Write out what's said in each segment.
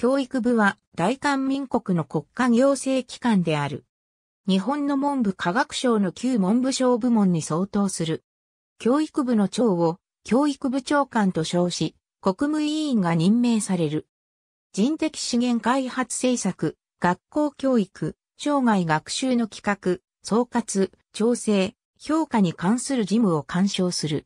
教育部は大韓民国の国家行政機関である。日本の文部科学省の旧文部省部門に相当する。教育部の長を教育部長官と称し、国務委員が任命される。人的資源開発政策、学校教育、生涯学習の企画、総括、調整、評価に関する事務を干渉する。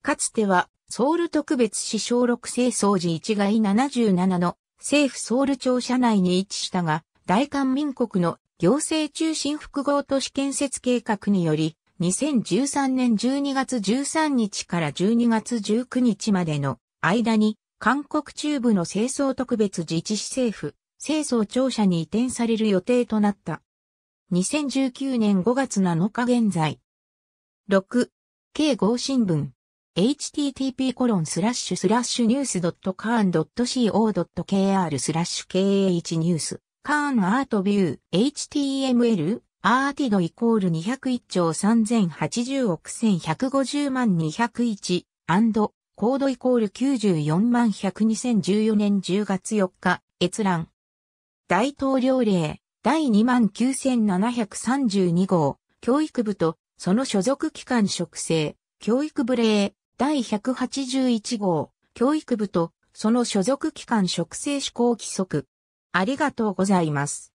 かつては、ソウル特別市小6清掃時1外77の政府ソウル庁舎内に位置したが、大韓民国の行政中心複合都市建設計画により、2013年12月13日から12月19日までの間に、韓国中部の清掃特別自治市政府、清掃庁舎に移転される予定となった。2019年5月7日現在。6、K 合新聞。http n e w s ラ a シュ .co.kr スラッシュ KH ニュースカーンアートビュー HTML アーティドイコール201兆3080億1150万201コードイコール94万1002014年10月4日閲覧大統領令第29732号教育部とその所属機関職制教育部令第181号、教育部と、その所属機関植生施行規則。ありがとうございます。